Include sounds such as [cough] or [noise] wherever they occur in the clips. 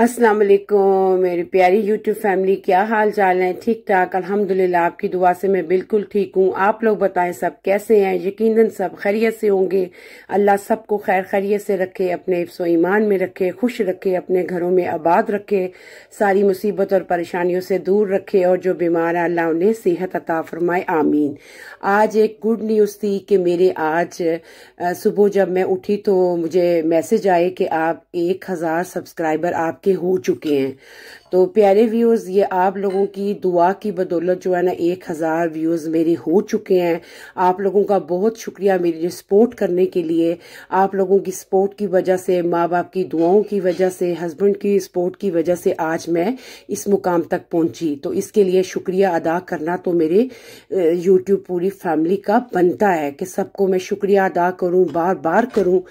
अस्सलाम वालेकुम मेरी प्यारी यूट्यूब फैमिली क्या हाल चाल है ठीक ठाक अल्हम्दुलिल्लाह आपकी दुआ से मैं बिल्कुल ठीक हूँ आप लोग बताएं सब कैसे हैं यकीनन सब खैरियत से होंगे अल्लाह सबको खैर खैरियत से रखे अपने इफ्सो ईमान में रखे खुश रखे अपने घरों में आबाद रखे सारी मुसीबत और परेशानियों से दूर रखे और जो बीमार है अल्लाह उन्हें सेहत अता फरमाए आमीन आज एक गुड न्यूज़ थी कि मेरे आज सुबह जब मैं उठी तो मुझे मैसेज आए कि आप एक हज़ार सब्सक्राइबर आप वाक़ हो चुके हैं तो प्यारे व्यूज़ ये आप लोगों की दुआ की बदौलत जो है ना एक हज़ार व्यूज़ मेरे हो चुके हैं आप लोगों का बहुत शुक्रिया मेरी सपोर्ट करने के लिए आप लोगों की सपोर्ट की वजह से माँ बाप की दुआओं की वजह से हस्बैंड की सपोर्ट की वजह से आज मैं इस मुकाम तक पहुंची तो इसके लिए शुक्रिया अदा करना तो मेरे यूट्यूब पूरी फैमिली का बनता है कि सबको मैं शुक्रिया अदा करूँ बार बार करूँ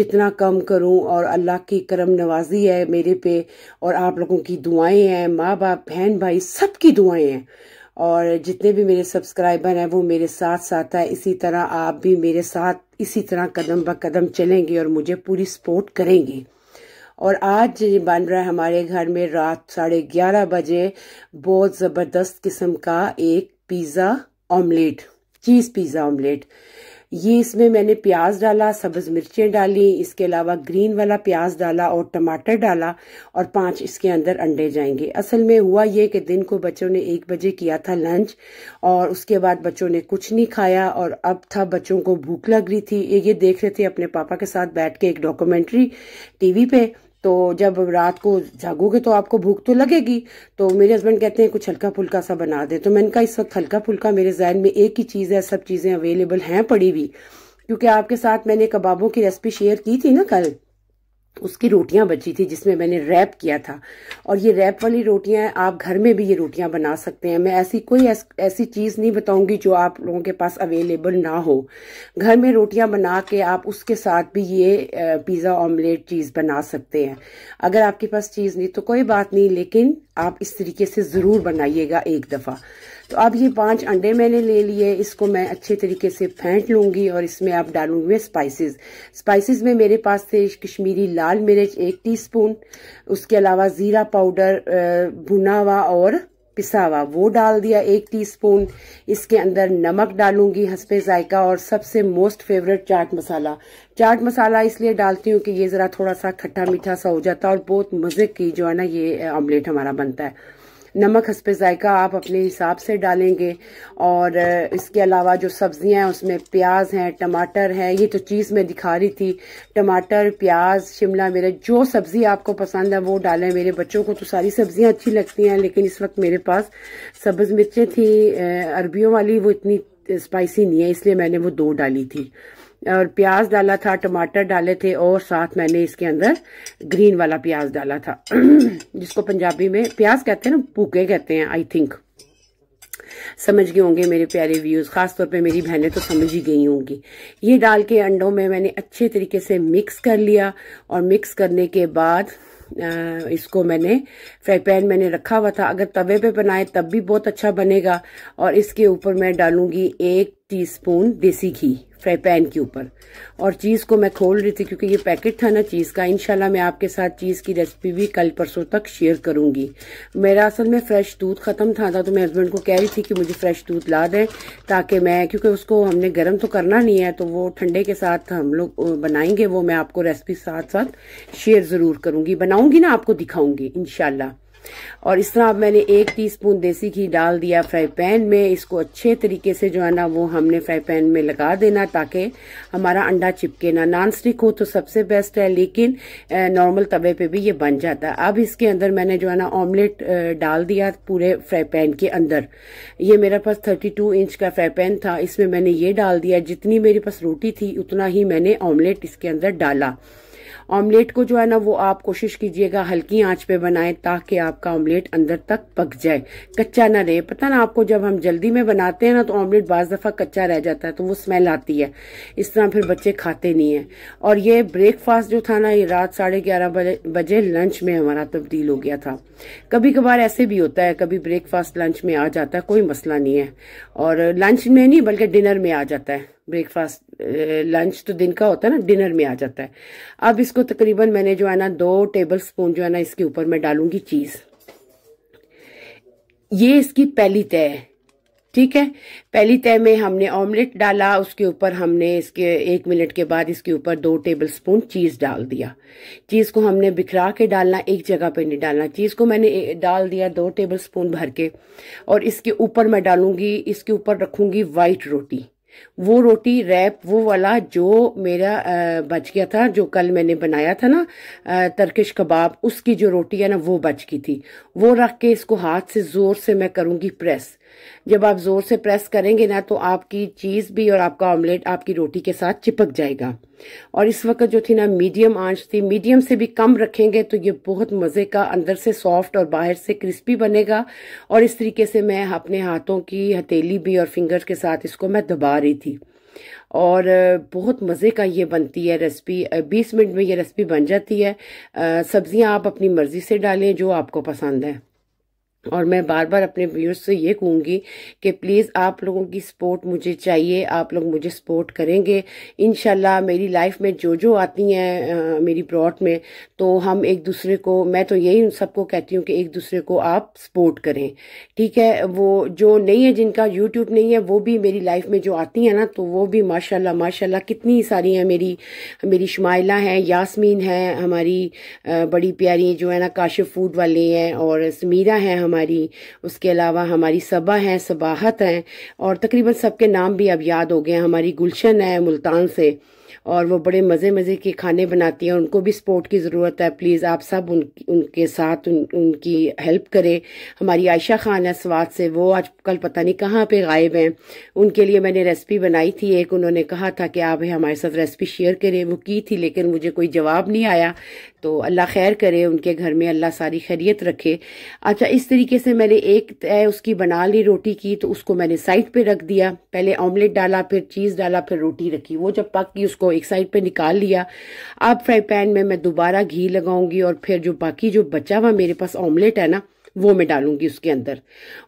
जितना कम करूँ और अल्लाह की करम नवाजी है मेरे पे और आप लोगों की दुआएं हैं माँ बाप बहन भाई सबकी दुआएं हैं और जितने भी मेरे सब्सक्राइबर हैं वो मेरे साथ साथ है इसी तरह आप भी मेरे साथ इसी तरह कदम ब कदम चलेंगे और मुझे पूरी सपोर्ट करेंगे और आज बन रहा है हमारे घर में रात साढ़े ग्यारह बजे बहुत ज़बरदस्त किस्म का एक pizza omelette cheese pizza omelette ये इसमें मैंने प्याज डाला सब्ज मिर्चें डाली इसके अलावा ग्रीन वाला प्याज डाला और टमाटर डाला और पांच इसके अंदर अंडे जाएंगे असल में हुआ ये कि दिन को बच्चों ने एक बजे किया था लंच और उसके बाद बच्चों ने कुछ नहीं खाया और अब था बच्चों को भूख लग रही थी ये देख रहे थे अपने पापा के साथ बैठ के एक डॉक्यूमेंट्री टीवी पे तो जब रात को जागोगे तो आपको भूख तो लगेगी तो मेरे हस्बैंड कहते हैं कुछ हल्का फुल्का सा बना दे तो मैंने कहा इस वक्त हल्का फुल्का मेरे जहन में एक ही चीज़ है सब चीज़ें अवेलेबल हैं पड़ी हुई क्योंकि आपके साथ मैंने कबाबों की रेसिपी शेयर की थी ना कल उसकी रोटियां बची थी जिसमें मैंने रैप किया था और ये रैप वाली रोटियां आप घर में भी ये रोटियां बना सकते हैं मैं ऐसी कोई ऐस, ऐसी चीज़ नहीं बताऊंगी जो आप लोगों के पास अवेलेबल ना हो घर में रोटियां बना के आप उसके साथ भी ये पिज़्ज़ा ऑमलेट चीज़ बना सकते हैं अगर आपके पास चीज़ नहीं तो कोई बात नहीं लेकिन आप इस तरीके से ज़रूर बनाइएगा एक दफ़ा तो अब ये पांच अंडे मैंने ले लिए इसको मैं अच्छे तरीके से फेंट लूंगी और इसमें आप डालूंगी मैं स्पाइसेस स्पाइसेस में मेरे पास थे कश्मीरी लाल मिर्च एक टीस्पून उसके अलावा ज़ीरा पाउडर भुना हुआ और पिसावा वो डाल दिया एक टीस्पून इसके अंदर नमक डालूंगी हंसपे जायका और सबसे मोस्ट फेवरेट चाट मसाला चाट मसाला इसलिए डालती हूँ कि ये ज़रा थोड़ा सा खट्टा मीठा सा हो जाता है और बहुत मज़े की जो है ना ये ऑमलेट हमारा बनता है नमक हंस पे जायका आप अपने हिसाब से डालेंगे और इसके अलावा जो सब्जियां हैं उसमें प्याज हैं टमाटर हैं ये तो चीज़ मैं दिखा रही थी टमाटर प्याज शिमला मेरे जो सब्ज़ी आपको पसंद है वो डालें मेरे बच्चों को तो सारी सब्जियां अच्छी लगती हैं लेकिन इस वक्त मेरे पास सब्ज़ मिर्चें थी अरबियों वाली वो इतनी स्पाइसी नहीं है इसलिए मैंने वो दो डाली थी और प्याज डाला था टमाटर डाले थे और साथ मैंने इसके अंदर ग्रीन वाला प्याज डाला था [clears throat] जिसको पंजाबी में प्याज कहते हैं ना भूखे कहते हैं आई थिंक समझ गए होंगे मेरे प्यारे व्यूज खासतौर पे मेरी बहनें तो समझ ही गई होंगी ये डाल के अंडों में मैंने अच्छे तरीके से मिक्स कर लिया और मिक्स करने के बाद इसको मैंने फ्राई पैन मैंने रखा हुआ था अगर तवे पे बनाए तब भी बहुत अच्छा बनेगा और इसके ऊपर मैं डालूंगी एक टीस्पून देसी घी फ्राई पैन के ऊपर और चीज़ को मैं खोल रही थी क्योंकि ये पैकेट था ना चीज़ का इनशाला मैं आपके साथ चीज़ की रेसिपी भी कल परसों तक शेयर करूंगी मेरा असल में फ़्रेश दूध ख़त्म था, था तो मैं हस्बैंड को कह रही थी कि मुझे फ़्रेश दूध ला दें ताकि मैं क्योंकि उसको हमने गर्म तो करना नहीं है तो वो ठंडे के साथ हम लोग बनाएंगे वो मैं आपको रेसिपी साथ साथ शेयर ज़रूर करूँगी बनाऊँगी ना आपको दिखाऊँगी इनशाला और इस तरह मैंने एक टीस्पून देसी घी डाल दिया फ्राई पैन में इसको अच्छे तरीके से जो है ना वो हमने फ्राई पैन में लगा देना ताकि हमारा अंडा चिपके ना नॉन स्टिक हो तो सबसे बेस्ट है लेकिन नॉर्मल तवे पे भी ये बन जाता है अब इसके अंदर मैंने जो है ना ऑमलेट डाल दिया पूरे फ्राई पैन के अंदर ये मेरे पास थर्टी टू इंच का फ्राई पैन था इसमें मैंने ये डाल दिया जितनी मेरे पास रोटी थी उतना ही मैंने ऑमलेट इसके अंदर डाला ऑमलेट को जो है ना वो आप कोशिश कीजिएगा हल्की आंच पे बनाएं ताकि आपका ऑमलेट अंदर तक पक जाए कच्चा ना रहे पता ना आपको जब हम जल्दी में बनाते हैं ना तो ऑमलेट बाज दफा कच्चा रह जाता है तो वो स्मेल आती है इस तरह फिर बच्चे खाते नहीं है और ये ब्रेकफास्ट जो था ना ये रात साढ़े ग्यारह बजे लंच में हमारा तब्दील हो गया था कभी कभार ऐसे भी होता है कभी ब्रेकफास्ट लंच में आ जाता है कोई मसला नहीं है और लंच में नहीं बल्कि डिनर में आ जाता है ब्रेकफास्ट लंच eh, तो दिन का होता है ना डिनर में आ जाता है अब इसको तकरीबन मैंने जो है ना दो टेबल स्पून जो है ना इसके ऊपर मैं डालूंगी चीज़ ये इसकी पहली तय है ठीक है पहली तय में हमने ऑमलेट डाला उसके ऊपर हमने इसके एक मिनट के बाद इसके ऊपर दो टेबल स्पून चीज़ डाल दिया चीज़ को हमने बिखरा के डालना एक जगह पे नहीं डालना चीज़ को मैंने डाल दिया दो टेबल स्पून भर के और इसके ऊपर मैं डालूंगी इसके ऊपर रखूंगी वाइट रोटी वो रोटी रैप वो वाला जो मेरा बच गया था जो कल मैंने बनाया था ना तर्किश कबाब उसकी जो रोटी है ना वो बच गई थी वो रख के इसको हाथ से ज़ोर से मैं करूंगी प्रेस जब आप ज़ोर से प्रेस करेंगे ना तो आपकी चीज़ भी और आपका ऑमलेट आपकी रोटी के साथ चिपक जाएगा और इस वक्त जो थी ना मीडियम आंच थी मीडियम से भी कम रखेंगे तो ये बहुत मज़े का अंदर से सॉफ्ट और बाहर से क्रिस्पी बनेगा और इस तरीके से मैं अपने हाथों की हथेली भी और फिंगर्स के साथ इसको मैं दबा रही थी और बहुत मज़े का ये बनती है रेसिपी बीस मिनट में ये रेसिपी बन जाती है सब्जियां आप अपनी मर्ज़ी से डालें जो आपको पसंद है और मैं बार बार अपने व्यूअर्स से ये कहूँगी कि प्लीज़ आप लोगों की सपोर्ट मुझे चाहिए आप लोग मुझे सपोर्ट करेंगे इन मेरी लाइफ में जो जो आती हैं मेरी ब्रॉड में तो हम एक दूसरे को मैं तो यही उन सबको कहती हूँ कि एक दूसरे को आप सपोर्ट करें ठीक है वो जो नहीं है जिनका यूट्यूब नहीं है वो भी मेरी लाइफ में जो आती हैं ना तो वो भी माशा माशा कितनी सारी हैं मेरी मेरी शुमाइला हैं यासमीन हैं हमारी बड़ी प्यारी जो है ना काशिफ फूड वाले हैं और समीरा हैं हम हमारी उसके अलावा हमारी सबा हैं सबाहत हैं और तकरीबन सबके नाम भी अब याद हो गए हैं हमारी गुलशन है मुल्तान से और वो बड़े मज़े मज़े के खाने बनाती हैं उनको भी सपोर्ट की ज़रूरत है प्लीज़ आप सब उन उनके साथ उन, उनकी हेल्प करें हमारी आयशा खान है स्वाद से वो आज कल पता नहीं कहाँ पे गायब हैं उनके लिए मैंने रेसिपी बनाई थी एक उन्होंने कहा था कि आप हमारे साथ रेसिपी शेयर करें वो की थी लेकिन मुझे कोई जवाब नहीं आया तो अल्लाह खैर करे उनके घर में अल्लाह सारी खैरियत रखे अच्छा इस तरीके से मैंने एक तय उसकी बना ली रोटी की तो उसको मैंने साइड पे रख दिया पहले ऑमलेट डाला फिर चीज़ डाला फिर रोटी रखी वो जब पक गई उसको एक साइड पे निकाल लिया अब फ्राई पैन में मैं दोबारा घी लगाऊंगी और फिर जो बाकी जो बचा हुआ मेरे पास ऑमलेट है ना वो मैं डालूंगी उसके अंदर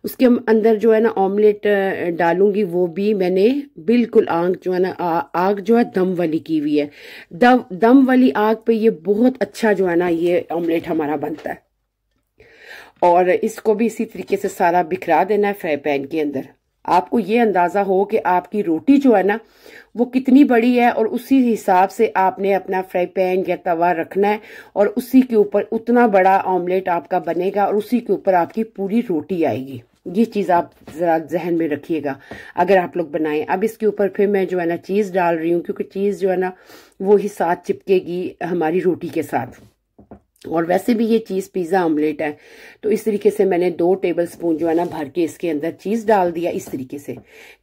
उसके अंदर जो है ना ऑमलेट डालूंगी वो भी मैंने बिल्कुल आग जो है ना आग जो है दम वाली की हुई है दम दम वाली आग पे ये बहुत अच्छा जो है ना ये ऑमलेट हमारा बनता है और इसको भी इसी तरीके से सारा बिखरा देना है फ्राई पैन के अंदर आपको ये अंदाज़ा हो कि आपकी रोटी जो है ना वो कितनी बड़ी है और उसी हिसाब से आपने अपना फ्राई पैन या तवा रखना है और उसी के ऊपर उतना बड़ा ऑमलेट आपका बनेगा और उसी के ऊपर आपकी पूरी रोटी आएगी ये चीज़ आप ज़रा जहन में रखिएगा अगर आप लोग बनाएं अब इसके ऊपर फिर मैं जो है ना चीज़ डाल रही हूँ क्योंकि चीज़ जो है ना वो ही साथ चिपकेगी हमारी रोटी के साथ और वैसे भी ये चीज़ पिज़्ज़ा ऑमलेट है तो इस तरीके से मैंने दो टेबल स्पून जो है ना भर के इसके अंदर चीज़ डाल दिया इस तरीके से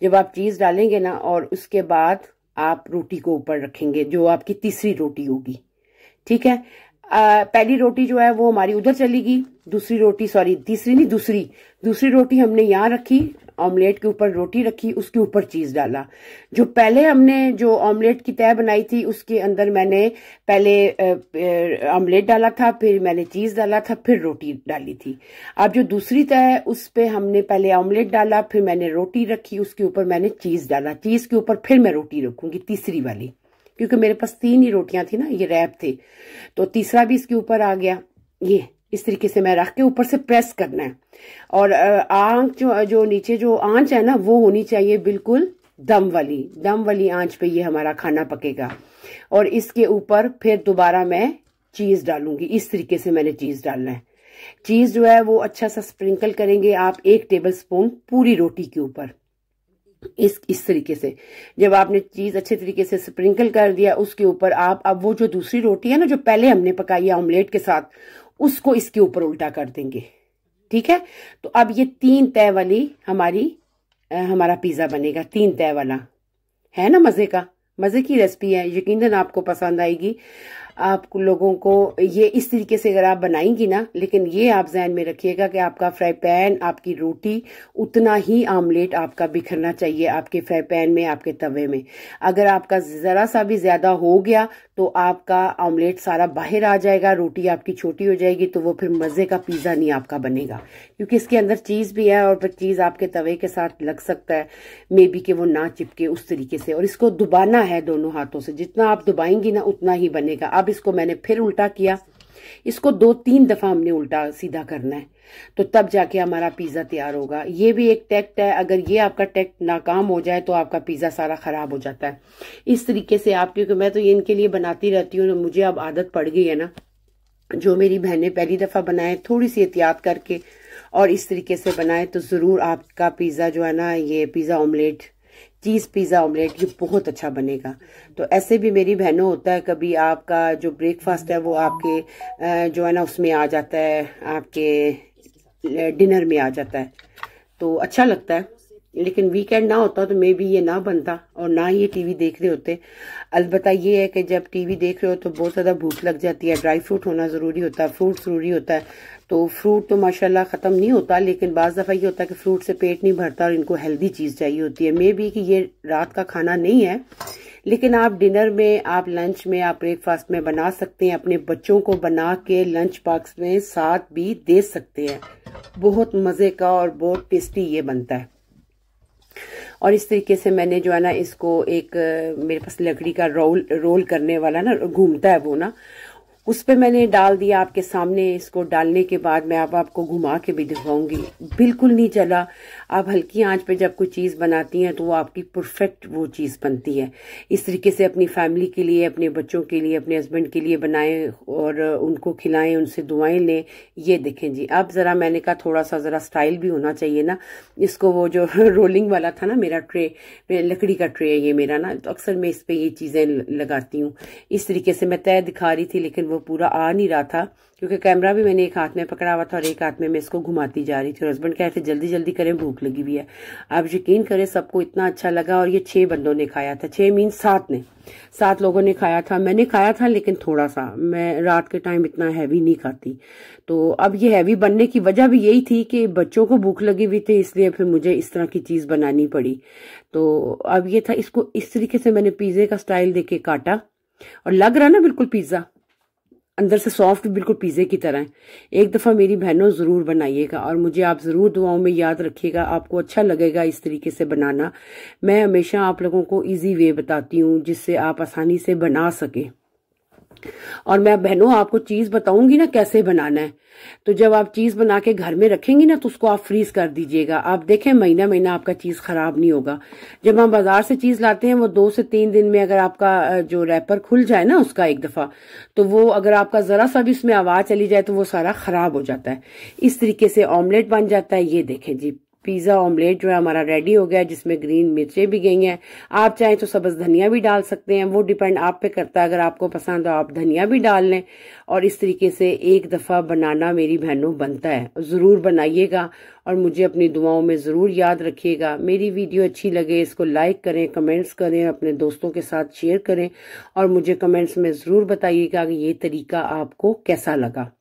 जब आप चीज़ डालेंगे ना और उसके बाद आप रोटी को ऊपर रखेंगे जो आपकी तीसरी रोटी होगी ठीक है आ, पहली रोटी जो है वो हमारी उधर चलेगी दूसरी रोटी सॉरी तीसरी नहीं दूसरी दूसरी रोटी हमने यहां रखी ऑमलेट के ऊपर रोटी रखी उसके ऊपर चीज़ डाला जो पहले हमने जो ऑमलेट की तय बनाई थी उसके अंदर मैंने पहले ऑमलेट डाला था फिर मैंने चीज़ डाला था फिर रोटी डाली थी अब जो दूसरी तय है उस पर हमने पहले ऑमलेट डाला फिर मैंने रोटी रखी उसके ऊपर मैंने चीज़ डाला चीज़ के ऊपर फिर मैं रोटी रखूंगी तीसरी वाली क्योंकि मेरे पास तीन ही रोटियां थी ना ये रैप थे तो तीसरा भी इसके ऊपर आ गया ये इस तरीके से मैं रख के ऊपर से प्रेस करना है और आंच जो जो नीचे जो आंच है ना वो होनी चाहिए बिल्कुल दम वाली दम वाली आंच पे ये हमारा खाना पकेगा और इसके ऊपर फिर दोबारा मैं चीज़ डालूंगी इस तरीके से मैंने चीज़ डालना है चीज़ जो है वो अच्छा सा स्प्रिंकल करेंगे आप एक टेबल स्पून पूरी रोटी के ऊपर इस इस तरीके से जब आपने चीज़ अच्छे तरीके से स्प्रिंकल कर दिया उसके ऊपर आप अब वो जो दूसरी रोटी है ना जो पहले हमने पकाई है ऑमलेट के साथ उसको इसके ऊपर उल्टा कर देंगे ठीक है तो अब ये तीन तय वाली हमारी आ, हमारा पिज़्ज़ा बनेगा तीन तय वाला है ना मज़े का मज़े की रेसिपी है यकीनन आपको पसंद आएगी आप लोगों को ये इस तरीके से अगर आप बनाएंगी ना लेकिन ये आप जहन में रखिएगा कि आपका फ्राई पैन आपकी रोटी उतना ही आमलेट आपका बिखरना चाहिए आपके फ्राई पैन में आपके तवे में अगर आपका ज़रा सा भी ज़्यादा हो गया तो आपका ऑमलेट सारा बाहर आ जाएगा रोटी आपकी छोटी हो जाएगी तो वो फिर मज़े का पिज़्ज़ा नहीं आपका बनेगा क्योंकि इसके अंदर चीज़ भी है और फिर चीज़ आपके तवे के साथ लग सकता है मे बी कि वो ना चिपके उस तरीके से और इसको दुबाना है दोनों हाथों से जितना आप दुबाएंगी ना उतना ही बनेगा अब इसको मैंने फिर उल्टा किया इसको दो तीन दफा हमने उल्टा सीधा करना है तो तब जाके हमारा पिज्जा तैयार होगा ये भी एक टेक्ट है अगर ये आपका टेक्ट नाकाम हो जाए तो आपका पिज्जा सारा खराब हो जाता है इस तरीके से आप क्योंकि मैं तो ये इनके लिए बनाती रहती हूँ मुझे अब आदत पड़ गई है ना जो मेरी बहनें पहली दफा बनाए थोड़ी सी एहतियात करके और इस तरीके से बनाए तो जरूर आपका पिज्जा जो है ना ये pizza omelette cheese pizza omelette ये बहुत अच्छा बनेगा तो ऐसे भी मेरी बहनों होता है कभी आपका जो ब्रेकफास्ट है वो आपके जो है ना उसमें आ जाता है आपके डिनर में आ जाता है तो अच्छा लगता है लेकिन वीकेंड ना होता तो मे भी ये ना बनता और ना ये टीवी देख रहे होते अलबत्ता ये है कि जब टीवी देख रहे हो तो बहुत ज़्यादा भूख लग जाती है ड्राई फ्रूट होना ज़रूरी होता है फ्रूट ज़रूरी होता है तो फ्रूट तो माशाल्लाह ख़त्म नहीं होता लेकिन बाज़ दफ़ा ये होता है कि फ्रूट से पेट नहीं भरता और इनको हेल्दी चीज़ चाहिए होती है मे बी कि ये रात का खाना नहीं है लेकिन आप डिनर में आप लंच में आप ब्रेकफास्ट में बना सकते हैं अपने बच्चों को बना के लंच बॉक्स में साथ भी दे सकते हैं बहुत मज़े का और बहुत टेस्टी ये बनता है और इस तरीके से मैंने जो है ना इसको एक मेरे पास लकड़ी का रोल रोल करने वाला ना घूमता है वो ना उस पर मैंने डाल दिया आपके सामने इसको डालने के बाद मैं अब आपको घुमा के भी दिखाऊंगी बिल्कुल नहीं चला आप हल्की आंच पे जब कोई चीज़ बनाती हैं तो वो आपकी परफेक्ट वो चीज़ बनती है इस तरीके से अपनी फैमिली के लिए अपने बच्चों के लिए अपने हस्बैंड के लिए बनाएं और उनको खिलाएं उनसे दुआएं लें ये देखें जी अब ज़रा मैंने कहा थोड़ा सा ज़रा स्टाइल भी होना चाहिए ना इसको वो जो रोलिंग [laughs] वाला था ना मेरा ट्रे लकड़ी का ट्रे है ये मेरा ना तो अक्सर मैं इस पर ये चीज़ें लगाती हूँ इस तरीके से मैं तय दिखा रही थी लेकिन वो पूरा आ नहीं रहा था क्योंकि कैमरा भी मैंने एक हाथ में पकड़ा हुआ था और एक हाथ में मैं इसको घुमाती जा रही थी और हस्बैंड कह रहे थे जल्दी जल्दी करें भूख लगी हुई है आप यकीन करें सबको इतना अच्छा लगा और ये छह बंदों ने खाया था छह मीन सात ने सात लोगों ने खाया था मैंने खाया था लेकिन थोड़ा सा मैं रात के टाइम इतना हैवी नहीं खाती तो अब ये हैवी बनने की वजह भी यही थी कि बच्चों को भूख लगी हुई थी इसलिए फिर मुझे इस तरह की चीज़ बनानी पड़ी तो अब ये था इसको इस तरीके से मैंने पिज़्ज़े का स्टाइल देके काटा और लग रहा ना बिल्कुल पिज़्ज़ा अंदर से सॉफ्ट बिल्कुल पिज़्ज़े की तरह एक दफ़ा मेरी बहनों ज़रूर बनाइएगा और मुझे आप ज़रूर दुआओं में याद रखिएगा आपको अच्छा लगेगा इस तरीके से बनाना मैं हमेशा आप लोगों को इजी वे बताती हूँ जिससे आप आसानी से बना सकें और मैं बहनों आपको चीज बताऊंगी ना कैसे बनाना है तो जब आप चीज बना के घर में रखेंगी ना तो उसको आप फ्रीज कर दीजिएगा आप देखें महीना महीना आपका चीज खराब नहीं होगा जब हम बाजार से चीज लाते हैं वो दो से तीन दिन में अगर आपका जो रैपर खुल जाए ना उसका एक दफा तो वो अगर आपका जरा सा भी इसमें आवाज चली जाए तो वो सारा खराब हो जाता है इस तरीके से ऑमलेट बन जाता है ये देखें जी पिज़्ज़ा ऑमलेट जो है हमारा रेडी हो गया है जिसमें ग्रीन मिर्चें भी गई हैं आप चाहें तो सब्ज़ धनिया भी डाल सकते हैं वो डिपेंड आप पे करता है अगर आपको पसंद हो आप धनिया भी डाल लें और इस तरीके से एक दफ़ा बनाना मेरी बहनों बनता है ज़रूर बनाइएगा और मुझे अपनी दुआओं में ज़रूर याद रखिएगा मेरी वीडियो अच्छी लगे इसको लाइक करें कमेंट्स करें अपने दोस्तों के साथ शेयर करें और मुझे कमेंट्स में ज़रूर बताइएगा कि ये तरीका आपको कैसा लगा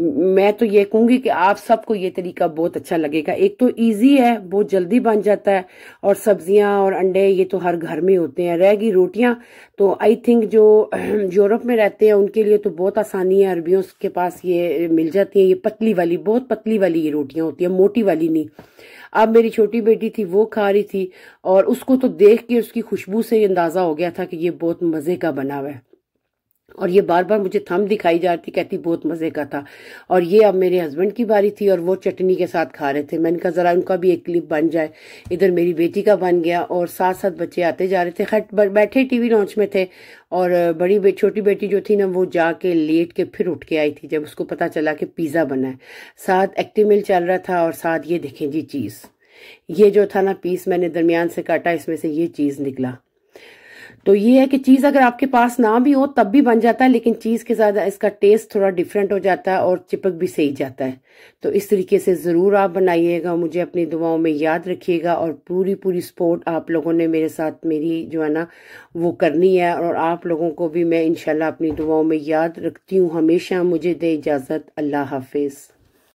मैं तो ये कहूंगी कि आप सबको ये तरीका बहुत अच्छा लगेगा एक तो इजी है बहुत जल्दी बन जाता है और सब्जियां और अंडे ये तो हर घर में होते हैं रह गई रोटियां तो आई थिंक जो [clears throat] यूरोप में रहते हैं उनके लिए तो बहुत आसानी है अरबियों के पास ये मिल जाती है ये पतली वाली बहुत पतली वाली ये रोटियां होती है मोटी वाली नहीं अब मेरी छोटी बेटी थी वो खा रही थी और उसको तो देख के उसकी खुशबू से अंदाजा हो गया था कि ये बहुत मजे का बना हुआ है और ये बार बार मुझे थम दिखाई जाती कहती बहुत मज़े का था और ये अब मेरे हस्बैंड की बारी थी और वो चटनी के साथ खा रहे थे मैंने कहा ज़रा उनका भी एक क्लिप बन जाए इधर मेरी बेटी का बन गया और साथ साथ बच्चे आते जा रहे थे खट बैठे टीवी लॉन्च में थे और बड़ी बे, छोटी बेटी जो थी ना वो जाके लेट के फिर उठ के आई थी जब उसको पता चला कि पिज़्ज़ा बना है साथ मिल चल रहा था और साथ ये देखें जी चीज़ ये जो था ना पीस मैंने दरमियान से काटा इसमें से ये चीज़ निकला तो ये है कि चीज़ अगर आपके पास ना भी हो तब भी बन जाता है लेकिन चीज़ के साथ इसका टेस्ट थोड़ा डिफरेंट हो जाता है और चिपक भी सही जाता है तो इस तरीके से ज़रूर आप बनाइएगा मुझे अपनी दुआओं में याद रखिएगा और पूरी पूरी सपोर्ट आप लोगों ने मेरे साथ मेरी जो है ना वो करनी है और आप लोगों को भी मैं इनशाला अपनी दुआओं में याद रखती हूँ हमेशा मुझे दे इजाज़त अल्लाह हाफिज़